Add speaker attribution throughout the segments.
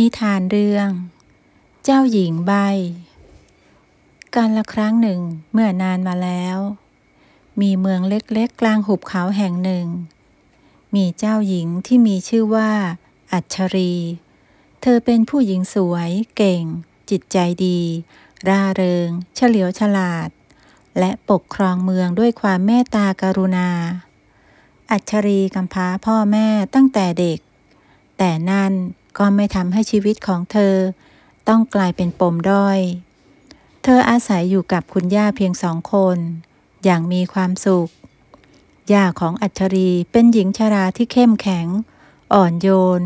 Speaker 1: นิทานเรื่อง เจ้าหญิงใบ การละครั้งหนึ่งเมื่อนานมาแล้ว มีเมืองเล็กๆ กลางหุบเขาแห่งหนึ่ง มีเจ้าหญิงที่มีชื่อว่า อัจฉรี เธอเป็นผู้หญิงสวย เก่ง จิตใจดี ร่าเริง เฉลียวฉลาด และปกครองเมืองด้วยความเมตตากรุณา อัจฉรีกำพร้าพ่อแม่ตั้งแต่เด็ก แต่นั่นก็ไม่ทำให้ชีวิตของเธอ ต้องกลายเป็นปมด้อย เธออาศัยอยู่กับคุณย่าเพียงสองคน อย่างมีความสุข ย่าของอัจฉรีเป็นหญิงชราที่เข้มแข็ง อ่อนโยน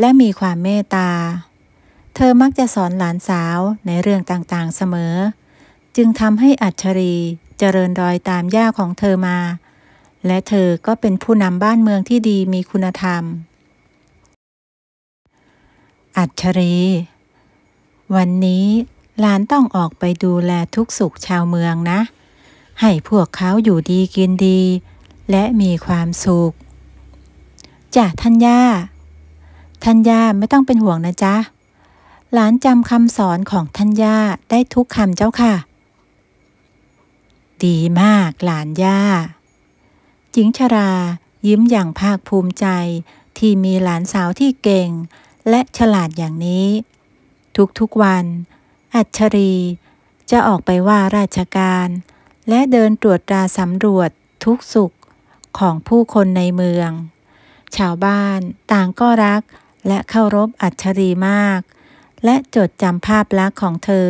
Speaker 1: และมีความเมตตา เธอมักจะสอนหลานสาวในเรื่องต่างๆเสมอ จึงทำให้อัจฉรีเจริญรอยตามย่าของเธอมา และเธอก็เป็นผู้นำบ้านเมืองที่ดีมีคุณธรรมอัจฉรีวันนี้ หลานต้องออกไปดูแลทุกสุขชาวเมืองนะ ให้พวกเขาอยู่ดีกินดี และมีความสุขจ้ะท่านย่าท่านย่าไม่ต้องเป็นห่วงนะจ๊ะ หลานจำคำสอนของท่านย่าได้ทุกคำเจ้าค่ะ ดีมากหลานย่า จิงชรา ยิ้มอย่างภาคภูมิใจที่มีหลานสาวที่เก่งและฉลาดอย่างนี้ ทุกๆวัน อัจฉรี จะออกไปว่าราชการ และเดินตรวจตราสำรวจทุกสุขของผู้คนในเมือง ชาวบ้านต่างก็รักและเคารพอัจฉรีมาก และจดจำภาพลักษณ์ของเธอ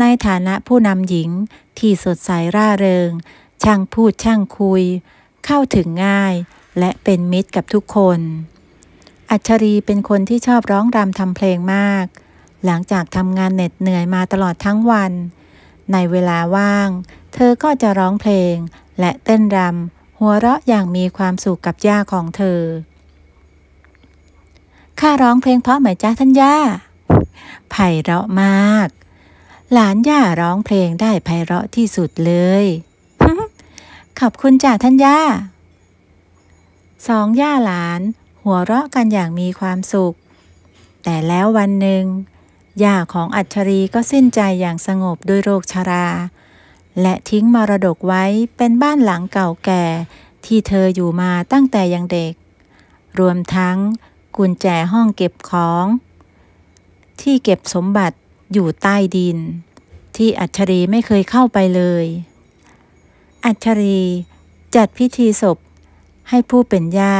Speaker 1: ในฐานะผู้นำหญิงที่สดใสร่าเริง ช่างพูดช่างคุย เข้าถึงง่ายและเป็นมิตรกับทุกคนอัจฉรีเป็นคนที่ชอบร้องรำ ทำเพลงมาก หลังจาก ทำ งานเหน็ดเหนื่อยมาตลอดทั้งวัน ในเวลาว่าง เธอก็จะร้องเพลง และเต้นรำหัวเราะอย่างมีความสุข กับย่าของเธอ ข้าร้องเพลงเพราะไหมจ้าท่านย่าไพเราะมาก หลานย่าร้องเพลงได้ไพเราะที่สุดเลย ขอบคุณจ้าท่านย่าสองย่าหลานหัวเราะกันอย่างมีความสุข แต่แล้ววันหนึ่งย่าของอัจฉรีก็สิ้นใจอย่างสงบด้วยโรคชรา และทิ้งมรดกไว้เป็นบ้านหลังเก่าแก่ที่เธออยู่มาตั้งแต่ยังเด็ก รวมทั้งกุญแจห้องเก็บของ ที่เก็บสมบัติอยู่ใต้ดิน ที่อัจฉรีไม่เคยเข้าไปเลย อัจฉรีจัดพิธีศพให้ผู้เป็นย่า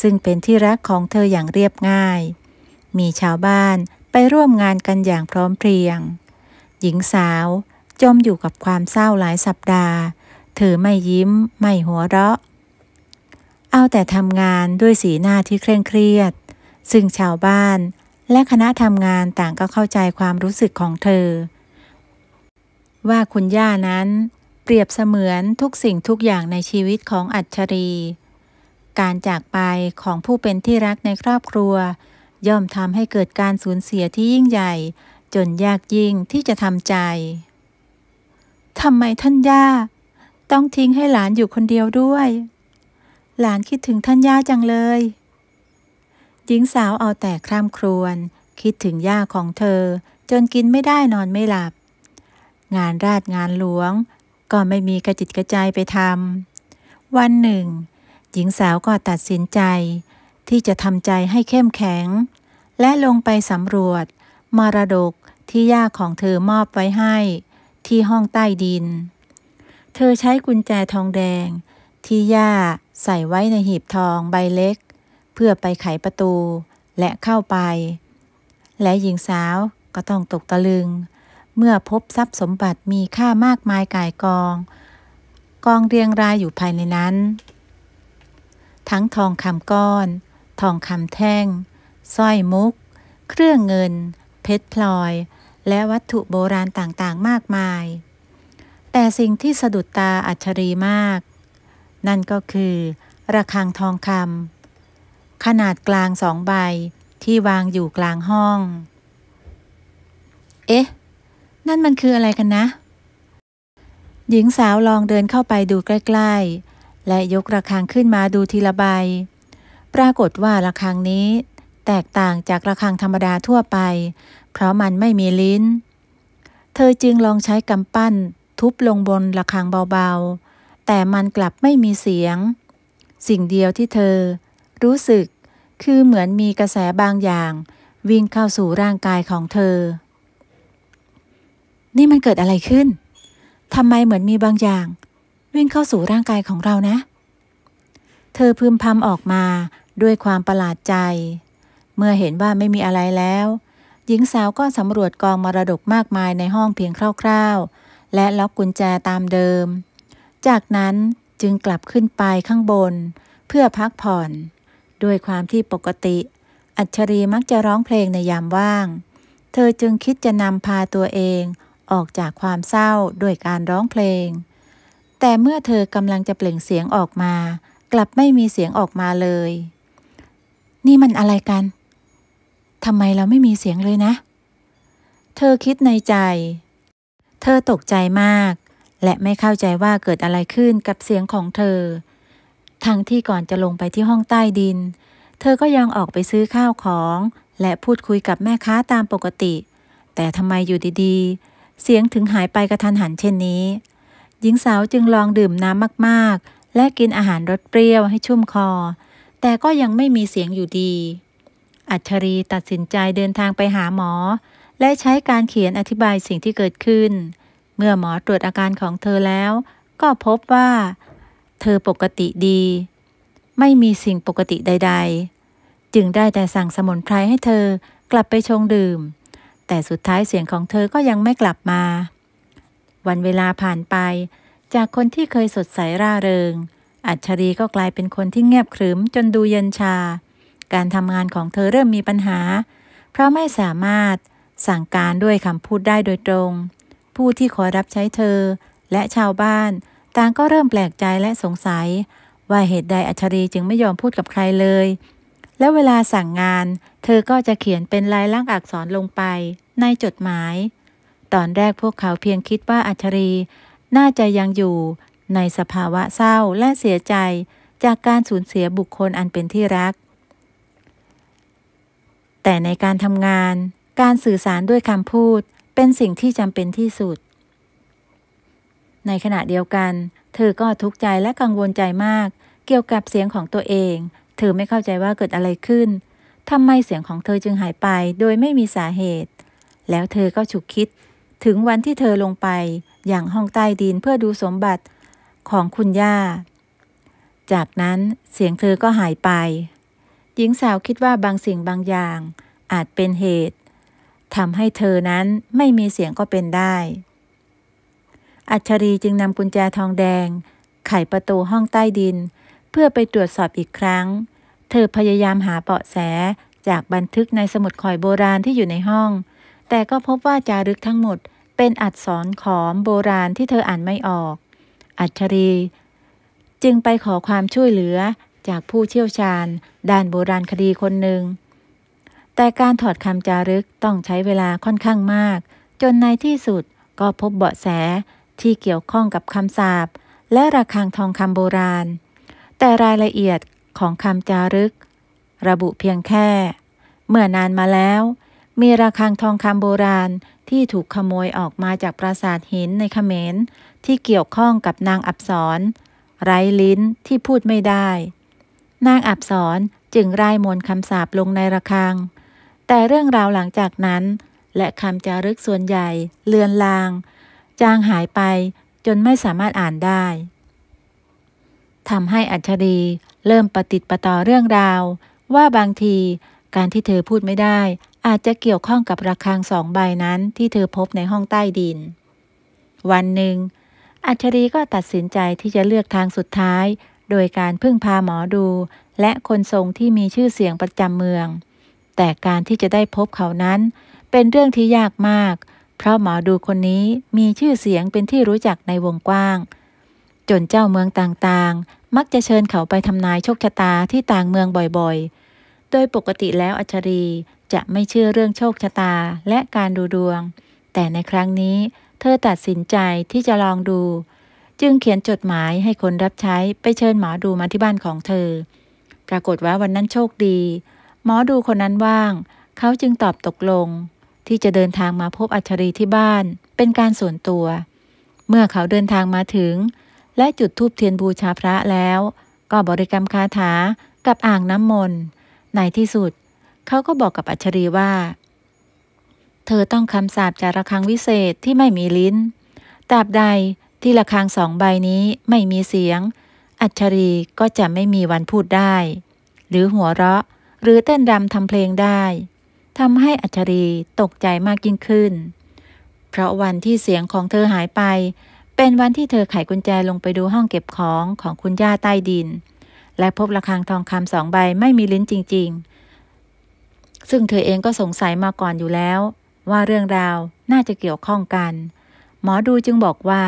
Speaker 1: ซึ่งเป็นที่รักของเธออย่างเรียบง่าย มีชาวบ้านไปร่วมงานกันอย่างพร้อมเพรียง หญิงสาวจมอยู่กับความเศร้าหลายสัปดาห์เธอไม่ยิ้มไม่หัวเราะ เอาแต่ทำงานด้วยสีหน้าที่เคร่งเครียด ซึ่งชาวบ้าน และคณะทำงานต่างก็เข้าใจความรู้สึกของเธอ ว่าคุณย่านั้น เปรียบเสมือนทุกสิ่งทุกอย่างในชีวิตของอัจฉรีการจากไปของผู้เป็นที่รักในครอบครัว ย่อมทำให้เกิดการสูญเสียที่ยิ่งใหญ่ จนยากยิ่งที่จะทำใจ ทำไมท่านย่า ต้องทิ้งให้หลานอยู่คนเดียวด้วย หลานคิดถึงท่านย่าจังเลย หญิงสาวเอาแต่คร่ำครวญคิดถึงย่าของเธอ จนกินไม่ได้นอนไม่หลับ งานราชงานหลวงก็ไม่มีกระจิตกระใจไปทำวันหนึ่งหญิงสาวก็ตัดสินใจ ที่จะทำใจให้เข้มแข็ง และลงไปสำรวจมรดกที่ย่าของเธอมอบไว้ให้ที่ห้องใต้ดิน เธอใช้กุญแจทองแดง ที่ย่าใส่ไว้ในหีบทองใบเล็ก เพื่อไปไขประตูและเข้าไป และหญิงสาวก็ต้องตกตะลึง เมื่อพบทรัพย์สมบัติมีค่ามากมายกายกอง กองเรียงรายอยู่ภายในนั้นทั้งทองคำก้อน ทองคำแท่ง สร้อยมุก เครื่องเงิน เพชรพลอย และวัตถุโบราณต่างๆ มากมาย แต่สิ่งที่สะดุดตาอัจฉริมาก นั่นก็คือ ระฆังทองคำขนาดกลางสองใบที่วางอยู่กลางห้อง เอ๊ะ นั่นมันคืออะไรกันนะ หญิงสาวลองเดินเข้าไปดูใกล้ ๆและยกระฆังขึ้นมาดูทีละใบ ปรากฏว่าระฆังนี้ แตกต่างจากระฆังธรรมดาทั่วไป เพราะมันไม่มีลิ้น เธอจึงลองใช้กำปั้นทุบลงบนระฆังเบาๆ แต่มันกลับไม่มีเสียง สิ่งเดียวที่เธอ รู้สึกคือเหมือนมีกระแสบางอย่าง วิ่งเข้าสู่ร่างกายของเธอ นี่มันเกิดอะไรขึ้น ทำไมเหมือนมีบางอย่างวิ่งเข้าสู่ร่างกายของเรานะ เธอพึมพำออกมาด้วยความประหลาดใจ เมื่อเห็นว่าไม่มีอะไรแล้ว หญิงสาวก็สำรวจกองมรดกมากมายในห้องเพียงคร่าว ๆ และล็อกกุญแจตามเดิม จากนั้นจึงกลับขึ้นไปข้างบน เพื่อพักผ่อน ด้วยความที่ปกติ อัจฉรีมักจะร้องเพลงในยามว่าง เธอจึงคิดจะนำพาตัวเองออกจากความเศร้าด้วยการร้องเพลงแต่เมื่อเธอกำลังจะเปล่งเสียงออกมา กลับไม่มีเสียงออกมาเลย นี่มันอะไรกันทำไมเราไม่มีเสียงเลยนะ เธอคิดในใจ เธอตกใจมาก และไม่เข้าใจว่าเกิดอะไรขึ้นกับเสียงของเธอ ทั้งที่ก่อนจะลงไปที่ห้องใต้ดิน เธอก็ยังออกไปซื้อข้าวของ และพูดคุยกับแม่ค้าตามปกติ แต่ทำไมอยู่ดีๆ เสียงถึงหายไปกระทันหันเช่นนี้หญิงสาวจึงลองดื่มน้ำมากๆ และกินอาหารรสเปรี้ยวให้ชุ่มคอ แต่ก็ยังไม่มีเสียงอยู่ดี อัจฉรีตัดสินใจเดินทางไปหาหมอ และใช้การเขียนอธิบายสิ่งที่เกิดขึ้น เมื่อหมอตรวจอาการของเธอแล้ว ก็พบว่า เธอปกติดี ไม่มีสิ่งปกติใดๆ จึงได้แต่สั่งสมุนไพรให้เธอกลับไปชงดื่ม แต่สุดท้ายเสียงของเธอก็ยังไม่กลับมาวันเวลาผ่านไป จากคนที่เคยสดใสร่าเริง อัจฉรีก็กลายเป็นคนที่เงียบขรึมจนดูเย็นชา การทำงานของเธอเริ่มมีปัญหา เพราะไม่สามารถสั่งการด้วยคำพูดได้โดยตรง ผู้ที่ขอรับใช้เธอและชาวบ้านต่างก็เริ่มแปลกใจและสงสัย ว่าเหตุใดอัจฉรีจึงไม่ยอมพูดกับใครเลย และเวลาสั่งงาน เธอก็จะเขียนเป็นลายลักษณ์อักษรลงไป ในจดหมายตอนแรกพวกเขาเพียงคิดว่าอัชรี น่าจะยังอยู่ ในสภาวะเศร้าและเสียใจจากการสูญเสียบุคคลอันเป็นที่รัก แต่ในการทำงาน การสื่อสารด้วยคำพูด เป็นสิ่งที่จำเป็นที่สุด ในขณะเดียวกัน เธอก็ทุกข์ใจและกังวลใจมากเกี่ยวกับเสียงของตัวเอง เธอไม่เข้าใจว่าเกิดอะไรขึ้นทำไมเสียงของเธอจึงหายไปโดยไม่มีสาเหตุ แล้วเธอก็ฉุกคิดถึงวันที่เธอลงไปอย่างห้องใต้ดินเพื่อดูสมบัติของคุณย่า จากนั้นเสียงเธอก็หายไป หญิงสาวคิดว่าบางสิ่งบางอย่าง อาจเป็นเหตุทำให้เธอนั้นไม่มีเสียงก็เป็นได้ อัจฉรีจึงนำกุญแจทองแดง ไขประตูห้องใต้ดิน เพื่อไปตรวจสอบอีกครั้ง เธอพยายามหาเปาะแสจากบันทึกในสมุดข่อยโบราณที่อยู่ในห้อง แต่ก็พบว่าจารึกทั้งหมดเป็นอักษรขอมโบราณที่เธออ่านไม่ออก อัจฉรี จึงไปขอความช่วยเหลือจากผู้เชี่ยวชาญ ด้านโบราณคดีคนหนึ่ง แต่การถอดคำจารึกต้องใช้เวลาค่อนข้างมาก จนในที่สุดก็พบเบาะแสที่เกี่ยวข้องกับคำสาบและระฆังทองคำโบราณ แต่รายละเอียดของคำจารึก ระบุเพียงแค่ เมื่อนานมาแล้วมีระฆังทองคำโบราณที่ถูกขโมยออกมาจากปราสาทหินในเขมร ที่เกี่ยวข้องกับนางอับสรไร้ลิ้นที่พูดไม่ได้ นางอับสรจึงไร่มนลคำสาปลงในระฆัง แต่เรื่องราวหลังจากนั้น และคำจารึกส่วนใหญ่เลือนลาง จางหายไปจนไม่สามารถอ่านได้ทำให้อัจฉรีเริ่มปฏิติดปต่อเรื่องราวว่าบางทีการที่เธอพูดไม่ได้ อาจจะเกี่ยวข้องกับระฆังสองใบนั้นที่เธอพบในห้องใต้ดิน วันหนึ่ง อัจฉรีก็ตัดสินใจที่จะเลือกทางสุดท้าย โดยการพึ่งพาหมอดูและคนทรงที่มีชื่อเสียงประจำเมือง แต่การที่จะได้พบเขานั้นเป็นเรื่องที่ยากมาก เพราะหมอดูคนนี้มีชื่อเสียงเป็นที่รู้จักในวงกว้าง จนเจ้าเมืองต่างๆ มักจะเชิญเขาไปทำนายโชคชะตาที่ต่างเมืองบ่อยๆโดยปกติแล้วอัฉรีจะไม่เชื่อเรื่องโชคชะตาและการดูดวง แต่ในครั้งนี้ เธอตัดสินใจที่จะลองดู จึงเขียนจดหมายให้คนรับใช้ไปเชิญหมอดูมาที่บ้านของเธอ ปรากฏว่าวันนั้นโชคดี หมอดูคนนั้นว่าง เขาจึงตอบตกลง ที่จะเดินทางมาพบอัฉรีที่บ้าน เป็นการส่วนตัว เมื่อเขาเดินทางมาถึง และจุดธูปเทียนบูชาพระแล้ว ก็บริกรรมคาถากับอ่างน้ำมนต์ในที่สุดเขาก็บอกกับอัจฉริว่า เธอต้องคำสาบจากระฆังวิเศษที่ไม่มีลิ้นตราบใดที่ระฆังสองใบนี้ไม่มีเสียง อัจฉริก็จะไม่มีวันพูดได้ หรือหัวเราะหรือเต้นรำทำเพลงได้ทำให้อัจฉริตกใจมากยิ่งขึ้น เพราะวันที่เสียงของเธอหายไป เป็นวันที่เธอไขกุญแจลงไปดูห้องเก็บของของคุณย่าใต้ดินและพบระฆังทองคำสองใบไม่มีลิ้นจริง ๆ ซึ่งเธอเองก็สงสัยมาก่อนอยู่แล้ว ว่าเรื่องราวน่าจะเกี่ยวข้องกัน หมอดูจึงบอกว่า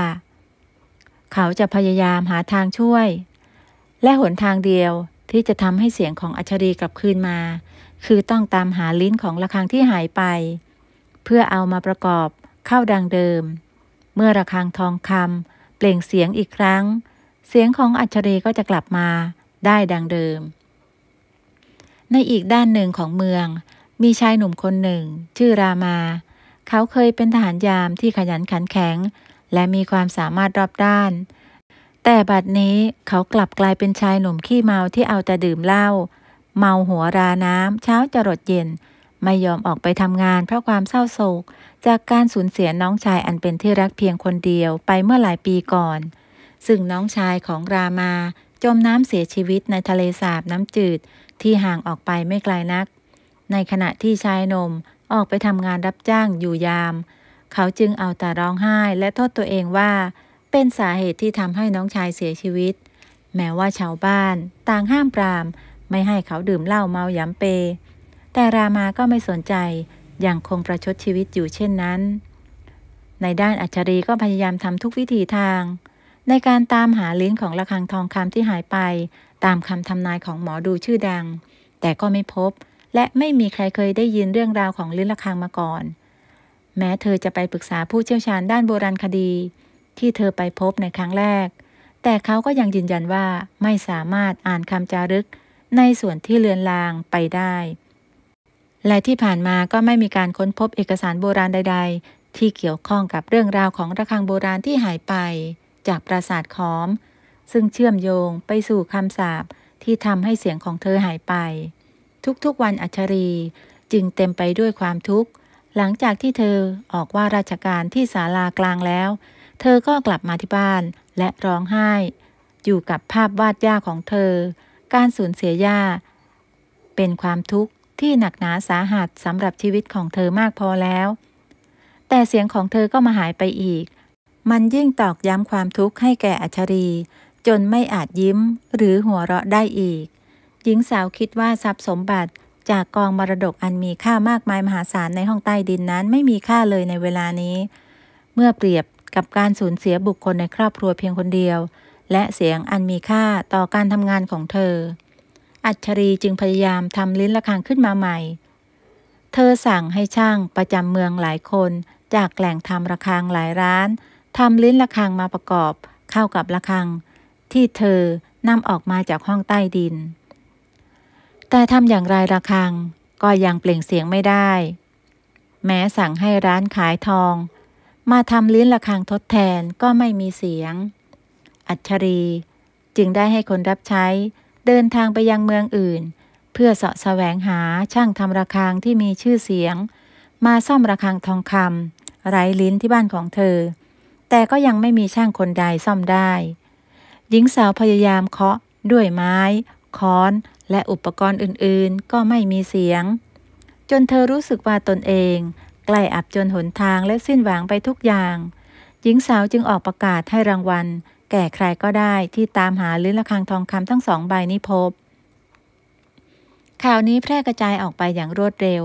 Speaker 1: เขาจะพยายามหาทางช่วย และหนทางเดียวที่จะทำให้เสียงของอัชรีกลับคืนมา คือต้องตามหาลิ้นของระฆังที่หายไป เพื่อเอามาประกอบ เข้าดังเดิม เมื่อระฆังทองคำเปล่งเสียงอีกครั้ง เสียงของอัจฉรีก็จะกลับมาได้ดังเดิม ในอีกด้านหนึ่งของเมือง มีชายหนุ่มคนหนึ่ง ชื่อรามา เขาเคยเป็นทหารยามที่ขยันขันแข็ง และมีความสามารถรอบด้าน แต่บัดนี้เขากลับกลายเป็นชายหนุ่มขี้เมาที่เอาแต่ดื่มเหล้า เมาหัวรา น้ำเช้าจรดเย็น ไม่ยอมออกไปทำงานเพราะความเศร้าโศกจากการสูญเสียน้องชายอันเป็นที่รักเพียงคนเดียวไปเมื่อหลายปีก่อน ซึ่งน้องชายของรามาจมน้ำเสียชีวิตในทะเลสาบ น้ำจืดที่ห่างออกไปไม่ไกลนัก ในขณะที่ชายนมออกไปทำงานรับจ้างอยู่ยาม เขาจึงเอาแต่ร้องไห้ และโทษตัวเองว่าเป็นสาเหตุที่ทำให้น้องชายเสียชีวิต แม้ว่าชาวบ้าน ต่างห้ามปรามไม่ให้เขาดื่มเหล้าเมายำเป แต่รามาก็ไม่สนใจอย่างคงประชดชีวิตอยู่เช่นนั้น ในด้านอัจฉรีก็พยายามทำทุกวิถีทางในการตามหาลิ้นของระฆังทองคำที่หายไป ตามคำทำนายของหมอดูชื่อดัง แต่ก็ไม่พบและไม่มีใครเคยได้ยินเรื่องราวของลิ้นระฆังมาก่อน แม้เธอจะไปปรึกษาผู้เชี่ยวชาญด้านโบราณคดี ที่เธอไปพบในครั้งแรก แต่เขาก็ยังยืนยันว่าไม่สามารถอ่านคำจารึกในส่วนที่เลือนลางไปได้ และที่ผ่านมาก็ไม่มีการค้นพบเอกสารโบราณใดๆ ที่เกี่ยวข้องกับเรื่องราวของระฆังโบราณที่หายไปจากปราสาทขอม ซึ่งเชื่อมโยงไปสู่คำสาปที่ทำให้เสียงของเธอหายไป ทุกๆวันอัชรีจึงเต็มไปด้วยความทุกข์ หลังจากที่เธอออกว่าราชการที่ศาลากลางแล้ว เธอก็กลับมาที่บ้านและร้องไห้อยู่กับภาพวาดย่าของเธอ การสูญเสียย่าเป็นความทุกข์ที่หนักหนาสาหัสสำหรับชีวิตของเธอมากพอแล้ว แต่เสียงของเธอก็มาหายไปอีกมันยิ่งตอกย้ำความทุกข์ให้แก่อัชรีจนไม่อาจยิ้มหรือหัวเราะได้อีก หญิงสาวคิดว่าทรัพย์สมบัติจากกองมรดกอันมีค่ามากมายมหาศาลในห้องใต้ดินนั้นไม่มีค่าเลยในเวลานี้ เมื่อเปรียบกับการสูญเสียบุคคลในครอบครัวเพียงคนเดียว และเสียงอันมีค่าต่อการทำงานของเธอ อัจฉรีจึงพยายามทำลิ้นระคังขึ้นมาใหม่ เธอสั่งให้ช่างประจำเมืองหลายคนจากแหล่งทำระคังหลายร้านทำลิ้นระคังมาประกอบเข้ากับระคังที่เธอนำออกมาจากห้องใต้ดิน แต่ทำอย่างไรระคังก็ยังเปล่งเสียงไม่ได้ แม้สั่งให้ร้านขายทองมาทำลิ้นระคังทดแทนก็ไม่มีเสียง อัจฉรีจึงได้ให้คนรับใช้เดินทางไปยังเมืองอื่นเพื่อเสาะแสวงหาช่างทำระคังที่มีชื่อเสียงมาซ่อมระคังทองคำไร้ลิ้นที่บ้านของเธอแต่ก็ยังไม่มีช่างคนใดซ่อมได้ หญิงสาวพยายามเคาะด้วยไม้ ค้อน และอุปกรณ์อื่นๆ ก็ไม่มีเสียง จนเธอรู้สึกว่าตนเอง ใกล้อับจนหนทางและสิ้นหวังไปทุกอย่าง หญิงสาวจึงออกประกาศให้รางวัล แก่ใครก็ได้ที่ตามหาลิ้นระคังทองคำทั้งสองใบนี้พบ ข่าวนี้แพร่กระจายออกไปอย่างรวดเร็ว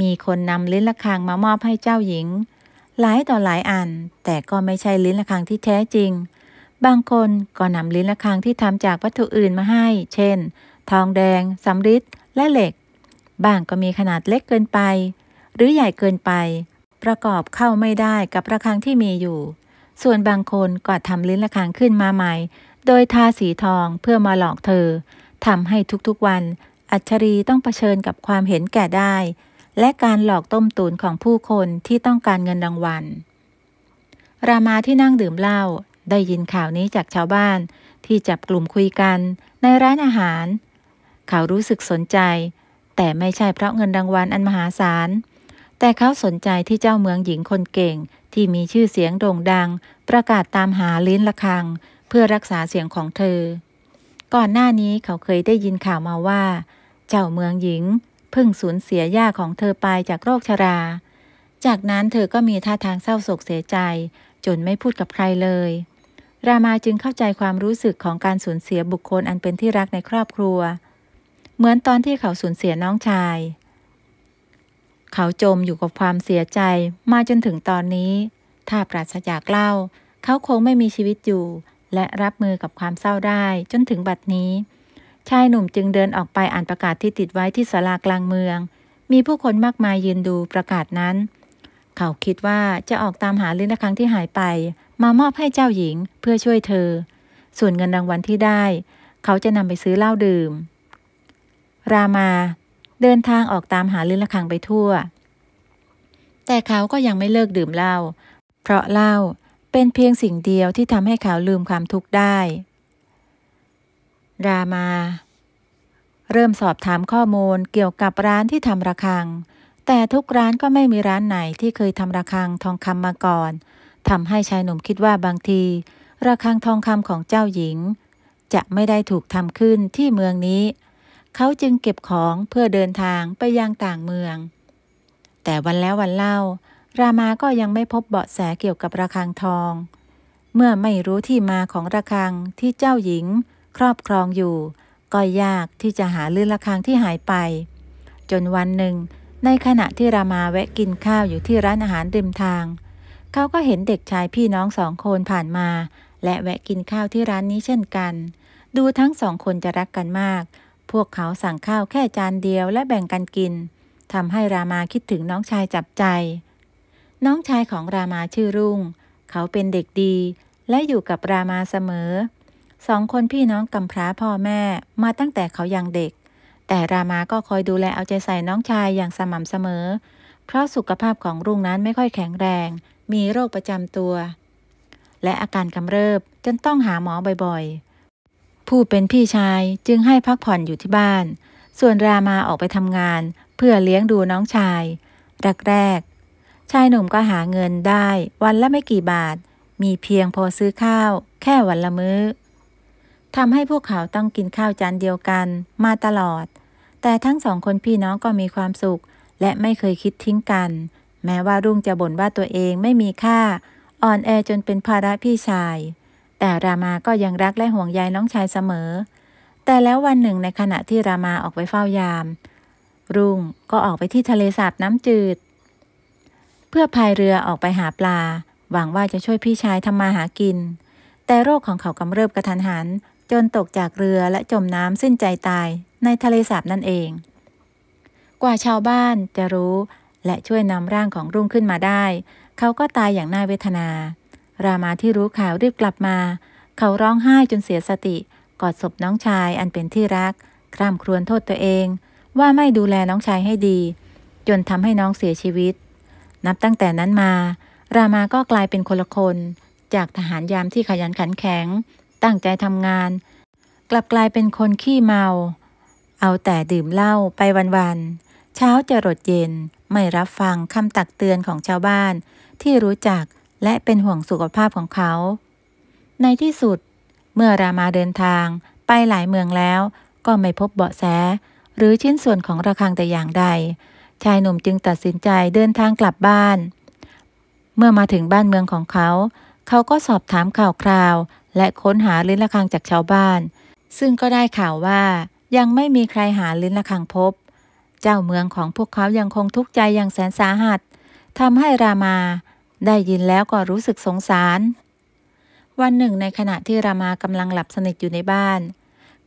Speaker 1: มีคนนำลิ้นระคังมามอบให้เจ้าหญิงหลายต่อหลายอัน แต่ก็ไม่ใช่ลิ้นระฆังที่แท้จริง บางคน ก็นำลิ้นระฆังที่ทำจากวัตถุอื่นมาให้ เช่น ทองแดง สำริดและเหล็ก บางก็มีขนาดเล็กเกินไป หรือใหญ่เกินไป ประกอบเข้าไม่ได้กับระฆังที่มีอยู่ ส่วนบางคนก็ทำลิ้นระฆังขึ้นมาใหม่ โดยทาสีทองเพื่อมาหลอกเธอทำให้ทุกๆวัน อัจฉรีต้องเผชิญกับความเห็นแก่ได้และการหลอกต้มตุนของผู้คนที่ต้องการเงินรางวัล รามาที่นั่งดื่มเหล้าได้ยินข่าวนี้จากชาวบ้าน ที่จับกลุ่มคุยกันในร้านอาหาร เขารู้สึกสนใจ แต่ไม่ใช่เพราะเงินรางวัลอันมหาศาล แต่เขาสนใจที่เจ้าเมืองหญิงคนเก่งที่มีชื่อเสียงโด่งดัง ประกาศตามหาลิ้นละคัง เพื่อรักษาเสียงของเธอ ก่อนหน้านี้เขาเคยได้ยินข่าวมาว่า เจ้าเมืองหญิงเพิ่งสูญเสียย่าของเธอไปจากโรคชรา จากนั้นเธอก็มีท่าทางเศร้าโศกเสียใจจนไม่พูดกับใครเลย รามาจึงเข้าใจความรู้สึกของการสูญเสียบุคคลอันเป็นที่รักในครอบครัว เหมือนตอนที่เขาสูญเสียน้องชาย เขาจมอยู่กับความเสียใจมาจนถึงตอนนี้ ถ้าปราศจากเล่าเขาคงไม่มีชีวิตอยู่ และรับมือกับความเศร้าได้จนถึงบัดนี้ชายหนุ่มจึงเดินออกไปอ่านประกาศที่ติดไว้ที่ศาลากลางเมือง มีผู้คนมากมายยืนดูประกาศนั้น เขาคิดว่าจะออกตามหาลินครั้งที่หายไป มามอบให้เจ้าหญิงเพื่อช่วยเธอ ส่วนเงินรางวัลที่ได้ เขาจะนำไปซื้อเหล้าดื่ม รามา เดินทางออกตามหาลินครั้งไปทั่ว แต่เขาก็ยังไม่เลิกดื่มเหล้า เพราะเหล้าเป็นเพียงสิ่งเดียวที่ทำให้เขาลืมความทุกข์ได้รามา เริ่มสอบถามข้อมูลเกี่ยวกับร้านที่ทำระฆัง แต่ทุกร้านก็ไม่มีร้านไหนที่เคยทำระฆังทองคำมาก่อน ทำให้ชายหนุ่มคิดว่าบางที ระฆังทองคำของเจ้าหญิง จะไม่ได้ถูกทำขึ้นที่เมืองนี้ เขาจึงเก็บของเพื่อเดินทางไปยังต่างเมือง แต่วันแล้ววันเล่า รามาก็ยังไม่พบเบาะแสเกี่ยวกับระฆังทอง เมื่อไม่รู้ที่มาของระฆังที่เจ้าหญิงครอบครองอยู่ ก็ยากที่จะหาลื่นละคังที่หายไป จนวันหนึ่ง ในขณะที่รามาแวะกินข้าวอยู่ที่ร้านอาหารริมทาง เขาก็เห็นเด็กชายพี่น้องสองคนผ่านมา และแวะกินข้าวที่ร้านนี้เช่นกัน ดูทั้งสองคนจะรักกันมาก พวกเขาสั่งข้าวแค่จานเดียวและแบ่งกันกินทำให้รามาคิดถึงน้องชายจับใจ น้องชายของรามาชื่อรุ่ง เขาเป็นเด็กดีและอยู่กับรามาเสมอสองคนพี่น้องกำพร้าพ่อแม่มาตั้งแต่เขายังเด็ก แต่รามาก็คอยดูแลเอาใจใส่น้องชายอย่างสม่ำเสมอ เพราะสุขภาพของรุ่งนั้นไม่ค่อยแข็งแรง มีโรคประจำตัว และอาการกำเริบ จนต้องหาหมอบ่อยๆ ผู้เป็นพี่ชายจึงให้พักผ่อนอยู่ที่บ้าน ส่วนรามาออกไปทำงาน เพื่อเลี้ยงดูน้องชายแรกๆ ชายหนุ่มก็หาเงินได้ วันละไม่กี่บาท มีเพียงพอซื้อข้าว แค่วันละมื้อทำให้พวกเขาต้องกินข้าวจานเดียวกัน มาตลอด แต่ทั้งสองคนพี่น้องก็มีความสุข และไม่เคยคิดทิ้งกัน แม้ว่ารุ่งจะบ่นว่าตัวเองไม่มีค่าอ่อนแอจนเป็นภาระพี่ชาย แต่รามาก็ยังรักและห่วงใยน้องชายเสมอ แต่แล้ววันหนึ่งในขณะที่รามาออกไปเฝ้ายาม รุ่งก็ออกไปที่ทะเลสาบน้ำจืด เพื่อพายเรือออกไปหาปลา หวังว่าจะช่วยพี่ชายทำมาหากิน แต่โรคของเขากำเริบกระทันหันจนตกจากเรือและจมน้ำสิ้นใจตายในทะเลสาบนั่นเอง กว่าชาวบ้านจะรู้ และช่วยนำร่างของรุ่งขึ้นมาได้ เขาก็ตายอย่างน่าเวทนา รามาที่รู้ข่าวรีบกลับมา เขาร้องไห้จนเสียสติกอดศพน้องชายอันเป็นที่รัก คร่ำครวญโทษตัวเองว่าไม่ดูแลน้องชายให้ดี จนทำให้น้องเสียชีวิต นับตั้งแต่นั้นมา รามาก็กลายเป็นคนละคนจากทหารยามที่ขยันขันแข็งตั้งใจทำงาน กลับกลายเป็นคนขี้เมา เอาแต่ดื่มเหล้าไปวันๆเช้าจะรดเย็น ไม่รับฟังคำตักเตือนของชาวบ้าน ที่รู้จักและเป็นห่วงสุขภาพของเขา ในที่สุดเมื่อรามาเดินทางไปหลายเมืองแล้ว ก็ไม่พบเบาะแส หรือชิ้นส่วนของระฆังแต่อย่างใด ชายหนุ่มจึงตัดสินใจเดินทางกลับบ้าน เมื่อมาถึงบ้านเมืองของเขา เขาก็สอบถามข่าวคราวและค้นหาลิ้นระคังจากชาวบ้าน ซึ่งก็ได้ข่าวว่ายังไม่มีใครหาลิ้นระคังพบ เจ้าเมืองของพวกเขายังคงทุกข์ใจอย่างแสนสาหัสทำให้รามาได้ยินแล้วก็รู้สึกสงสาร วันหนึ่งในขณะที่รามากำลังหลับสนิทอยู่ในบ้าน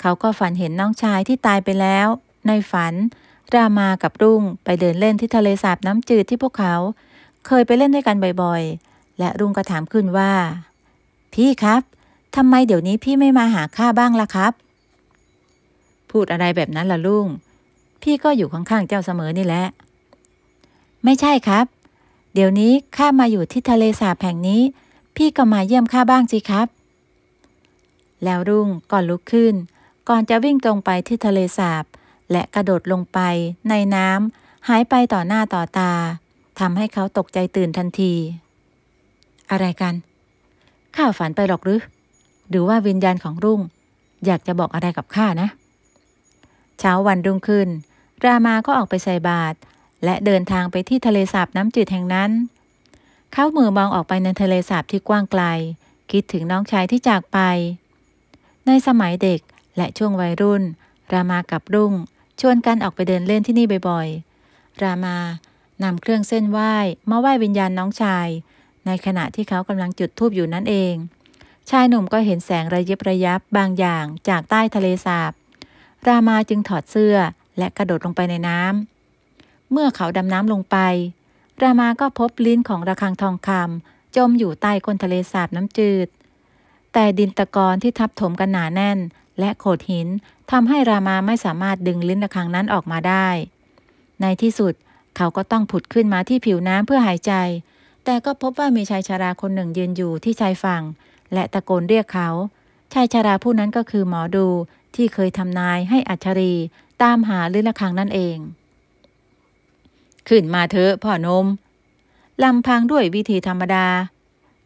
Speaker 1: เขาก็ฝันเห็นน้องชายที่ตายไปแล้ว ในฝัน รามากับรุ่งไปเดินเล่นที่ทะเลสาบน้ำจืดที่พวกเขาเคยไปเล่นด้วยกันบ่อยๆและรุ่งก็ถามขึ้นว่า พี่ครับทำไมเดี๋ยวนี้พี่ไม่มาหาข้าบ้างล่ะครับ พูดอะไรแบบนั้นล่ะลุงพี่ก็อยู่ข้างๆเจ้าเสมอนี่แหละ ไม่ใช่ครับ เดี๋ยวนี้ข้ามาอยู่ที่ทะเลสาบแห่งนี้ พี่ก็มาเยี่ยมข้าบ้างสิครับ แล้วรุ่งก่อนลุกขึ้น ก่อนจะวิ่งตรงไปที่ทะเลสาบและกระโดดลงไปในน้ำหายไปต่อหน้าต่อตาทำให้เขาตกใจตื่นทันที อะไรกันข้าฝันไปหรอกหรือหรือว่าวิญญาณของรุ่ง อยากจะบอกอะไรกับข้านะ เช้าวันรุ่งขึ้น รามาก็ออกไปใส่บาตรและเดินทางไปที่ทะเลสาบน้ำจืดแห่งนั้น เขามือมองออกไปในทะเลสาบที่กว้างไกล คิดถึงน้องชายที่จากไป ในสมัยเด็กและช่วงวัยรุ่น รามากับรุ่งชวนกันออกไปเดินเล่นที่นี่บ่อยๆ รามานำเครื่องเส้นไหว้มาไหว้วิญญาณน้องชาย ในขณะที่เขากำลังจุดธูปอยู่นั่นเองชายหนุ่มก็เห็นแสงระยิบระยับบางอย่างจากใต้ทะเลสาบ รามาจึงถอดเสื้อและกระโดดลงไปในน้ำ เมื่อเขาดำน้ำลงไป รามาก็พบลิ้นของระฆังทองคำจมอยู่ใต้ก้นทะเลสาบน้ำจืด แต่ดินตะกอนที่ทับถมกันหนาแน่น และโขดหินทำให้รามาไม่สามารถดึงลิ้นระฆังนั้นออกมาได้ ในที่สุดเขาก็ต้องผุดขึ้นมาที่ผิวน้ำเพื่อหายใจ แต่ก็พบว่ามีชายชาราคนหนึ่งยืนอยู่ที่ชายฝั่งและตะโกนเรียกเขา ชายชาราผู้นั้นก็คือหมอดูที่เคยทำนายให้อัจฉรีตามหาลือละคังนั่นเอง ขึ้นมาเถอะพ่อนมลำพังด้วยวิธีธรรมดา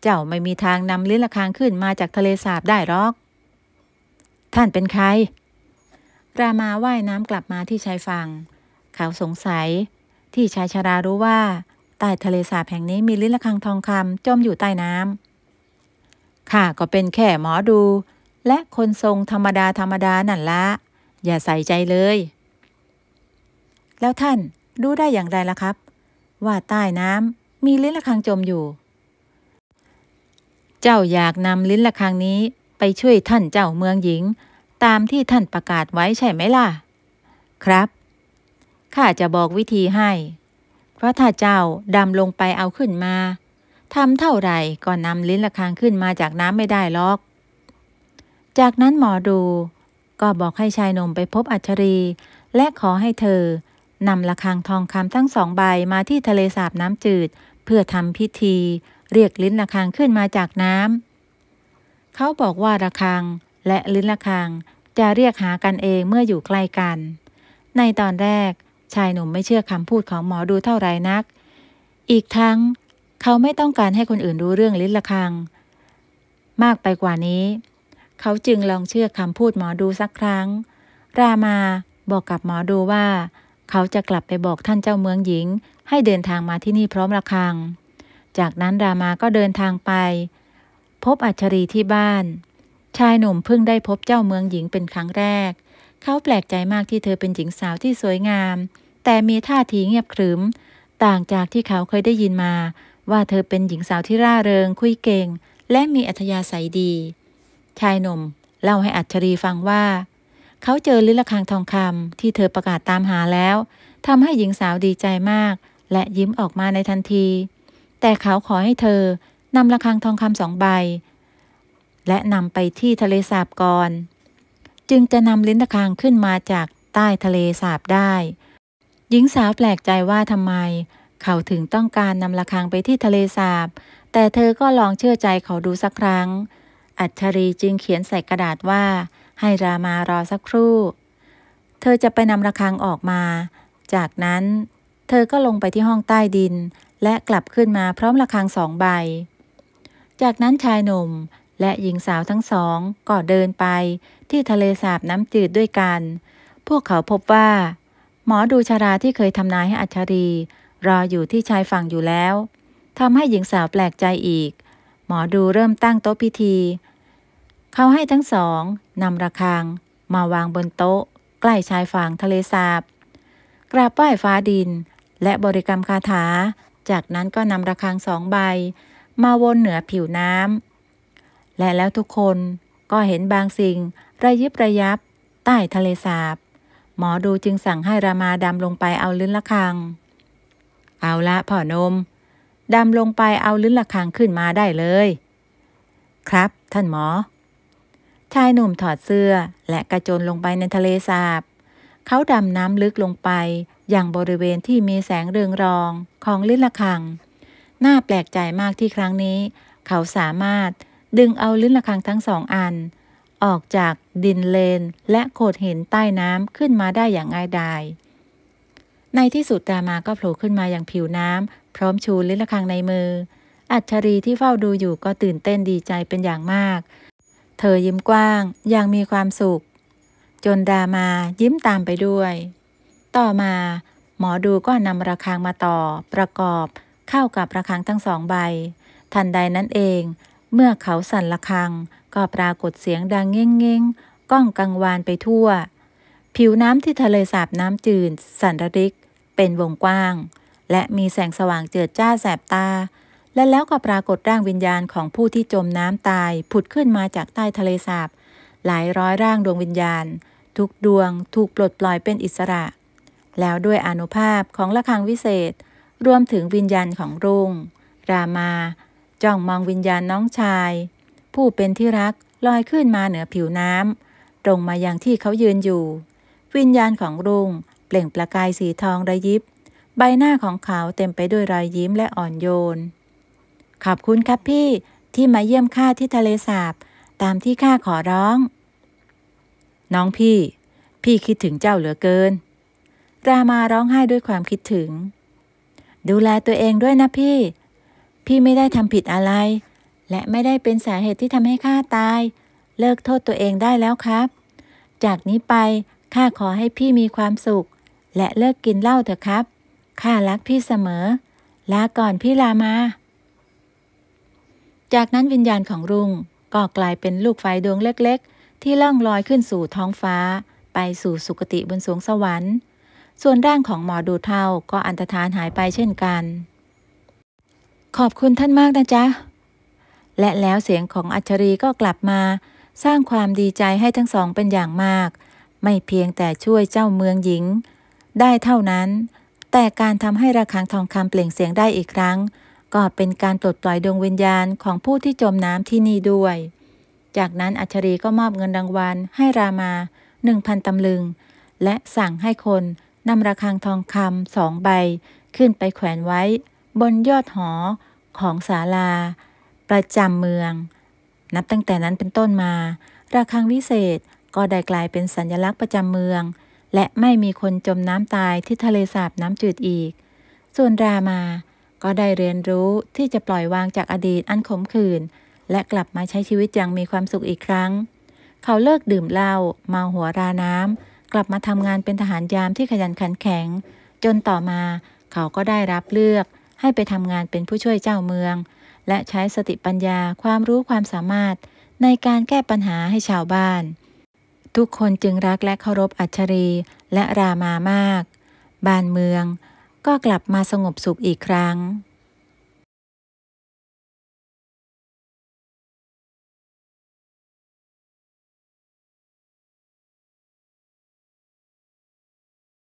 Speaker 1: เจ้าไม่มีทางนำลือละคังขึ้นมาจากทะเลสาบได้หรอก ท่านเป็นใคร รามาว่ายน้ำกลับมาที่ชายฝั่ง เขาสงสัยที่ชายชารารู้ว่าใต้ทะเลสาบแห่งนี้มีลิละคังทองคำจมอยู่ใต้น้ำข้าก็เป็นแค่หมอดูและคนทรงธรรมดาธรรมดานั่นละ อย่าใส่ใจเลย แล้วท่านรู้ได้อย่างไรล่ะครับ ว่าใต้น้ำมีลิ้นระคังจมอยู่ เจ้าอยากนำลิ้นระคังนี้ไปช่วยท่านเจ้าเมืองหญิง ตามที่ท่านประกาศไว้ใช่ไหมล่ะ ครับข้าจะบอกวิธีให้เพราะถ้าเจ้าดำลงไปเอาขึ้นมาทำเท่าไหร่ก็นำลิ้นระคางขึ้นมาจากน้ำไม่ได้หรอก จากนั้นหมอดู ก็บอกให้ชายหนุ่มไปพบอัจฉรีและขอให้เธอนำระคังทองคำทั้งสองใบมาที่ทะเลสาบน้ำจืดเพื่อทำพิธี เรียกลิ้นระคังขึ้นมาจากน้ำ เขาบอกว่าระคังและลิ้นระคังจะเรียกหากันเองเมื่ออยู่ใกล้กัน ในตอนแรกชายหนุ่มไม่เชื่อคำพูดของหมอดูเท่าไรนัก อีกทั้งเขาไม่ต้องการให้คนอื่นรู้เรื่องลิ้นละคัง มากไปกว่านี้ เขาจึงลองเชื่อคำพูดหมอดูสักครั้ง รามาบอกกับหมอดูว่า เขาจะกลับไปบอกท่านเจ้าเมืองหญิง ให้เดินทางมาที่นี่พร้อมละคัง จากนั้นรามาก็เดินทางไป พบอัจฉรีที่บ้าน ชายหนุ่มเพิ่งได้พบเจ้าเมืองหญิงเป็นครั้งแรก เขาแปลกใจมากที่เธอเป็นหญิงสาวที่สวยงาม แต่มีท่าทีเงียบขรึม ต่างจากที่เขาเคยได้ยินมาว่าเธอเป็นหญิงสาวที่ร่าเริงคุยเก่ง และมีอัธยาศัยดี ชายหนุ่มเล่าให้อัจฉรีฟังว่า เขาเจอลิลคังทองคำที่เธอประกาศตามหาแล้วทำให้หญิงสาวดีใจมาก และยิ้มออกมาในทันที แต่เขาขอให้เธอนำละคังทองคำสองใบ และนำไปที่ทะเลสาบก่อนจึงจะนำลิ้นตะคังขึ้นมาจากใต้ทะเลสาบได้ หญิงสาวแปลกใจว่าทำไมเขาถึงต้องการนำละคังไปที่ทะเลสาบ แต่เธอก็ลองเชื่อใจเขาดูสักครั้ง อัจฉรีจึงเขียนใส่กระดาษว่าให้รามารอสักครู่ เธอจะไปนำละคังออกมา จากนั้นเธอก็ลงไปที่ห้องใต้ดินและกลับขึ้นมาพร้อมละคังสองใบ จากนั้นชายหนุ่มและหญิงสาวทั้งสองก็เดินไปที่ทะเลสาบน้ำจืดด้วยกัน พวกเขาพบว่า หมอดูชาราที่เคยทำนายให้อัจฉรีรออยู่ที่ชายฝั่งอยู่แล้ว ทำให้หญิงสาวแปลกใจอีก หมอดูเริ่มตั้งโต๊ะพิธี เขาให้ทั้งสองนำระฆัง มาวางบนโต๊ะ ใกล้ชายฝั่งทะเลสาบกราบไหว้ฟ้าดิน และบริกรรมคาถา จากนั้นก็นำระฆังสองใบ มาวนเหนือผิวน้ำ และแล้วทุกคนก็เห็นบางสิ่ง ระยิบระยับ ใต้ทะเลสาบ หมอดูจึงสั่งให้รามาดำลงไปเอาลื้นระฆังเอาละพ่อนม ดำลงไปเอาลิ้นระคังขึ้นมาได้เลย ครับท่านหมอ ชายหนุ่มถอดเสื้อและกระโจนลงไปในทะเลสาบ เขาดำน้ำลึกลงไป อย่างบริเวณที่มีแสงเรืองรองของลิ้นระคัง น่าแปลกใจมากที่ครั้งนี้ เขาสามารถดึงเอาลิ้นระคังทั้งสองอัน ออกจากดินเลนและโขดหินใต้น้ำขึ้นมาได้อย่างง่ายดายในที่สุดตามาก็โผล่ขึ้นมาอย่างผิวน้ำพร้อมชูลิ้นระคังในมือ อัจฉรีที่เฝ้าดูอยู่ก็ตื่นเต้นดีใจเป็นอย่างมาก เธอยิ้มกว้างอย่างมีความสุข จนดามายิ้มตามไปด้วย ต่อมา หมอดูก็นำระคังมาต่อ ประกอบ เข้ากับระคังทั้งสองใบ ทันใดนั้นเองเมื่อเขาสั่นระคังก็ปรากฏเสียงดังเง่งๆก้องกังวานไปทั่ว ผิวน้ำที่ทะเลสาบน้ำจืดสั่นระริกเป็นวงกว้าง และมีแสงสว่างเจิดจ้าแสบตา และแล้วก็ปรากฏร่างวิญญาณของผู้ที่จมน้ำตายผุดขึ้นมาจากใต้ทะเลสาบหลายร้อยร่างดวงวิญญาณ ทุกดวงถูกปลดปล่อยเป็นอิสระ แล้วด้วยอนุภาพของละคังวิเศษรวมถึงวิญญาณของรุ่งรามาจ้องมองวิญญาณน้องชาย ผู้เป็นที่รักลอยขึ้นมาเหนือผิวน้ำตรงมายังที่เขายืนอยู่ วิญญาณของรุ่งเปล่งประกายสีทองระยิบ ใบหน้าของเขาเต็มไปด้วยรอยยิ้มและอ่อนโยน ขอบคุณครับพี่ที่มาเยี่ยมข้าที่ทะเลสาบตามที่ข้าขอร้อง น้องพี่ พี่คิดถึงเจ้าเหลือเกินรามาร้องไห้ด้วยความคิดถึง ดูแลตัวเองด้วยนะพี่ พี่ไม่ได้ทำผิดอะไร และไม่ได้เป็นสาเหตุที่ทำให้ข้าตาย เลิกโทษตัวเองได้แล้วครับ จากนี้ไปข้าขอให้พี่มีความสุขและเลิกกินเหล้าเถอะครับ ข้ารักพี่เสมอลาก่อนพี่ลามา จากนั้นวิญญาณของรุงก็กลายเป็นลูกไฟดวงเล็กๆ ที่ล่องลอยขึ้นสู่ท้องฟ้า ไปสู่สุคติบนสวงสวรรค์ ส่วนร่างของหมอดูเท่าก็อันตรธานหายไปเช่นกัน ขอบคุณท่านมากนะจ๊ะ และแล้วเสียงของอัจฉรีก็กลับมา สร้างความดีใจให้ทั้งสองเป็นอย่างมาก ไม่เพียงแต่ช่วยเจ้าเมืองหญิงได้เท่านั้น แต่การทำให้ระฆังทองคำเปล่งเสียงได้อีกครั้ง ก็เป็นการตลดปล่อยดวงวิญญาณของผู้ที่จมน้ำที่นี่ด้วย จากนั้นอัชรีก็มอบเงินรางวัลให้รามาหนึ่งพันตำลึง และสั่งให้คนนำระฆังทองคำสองใบ ขึ้นไปแขวนไว้บนยอดหอของศาลา ประจำเมือง นับตั้งแต่นั้นเป็นต้นมาระฆังวิเศษก็ได้กลายเป็นสัญลักษณ์ประจำเมืองและไม่มีคนจมน้ำตายที่ทะเลสาบน้ำจืดอีก ส่วนรามา ก็ได้เรียนรู้ที่จะปล่อยวางจากอดีตอันขมขื่นและกลับมาใช้ชีวิตอย่างมีความสุขอีกครั้ง เขาเลิกดื่มเหล้าเมาหัวราน้ำกลับมาทำงานเป็นทหารยามที่ขยันขันแข็ง จนต่อมาเขาก็ได้รับเลือก ให้ไปทำงานเป็นผู้ช่วยเจ้าเมือง และใช้สติปัญญาความรู้ความสามารถ ในการแก้ปัญหาให้ชาวบ้านทุกคนจึงรักและเคารพอัจฉรีและรามามาก บ้านเมืองก็กลับมาสงบสุขอีกครั้ง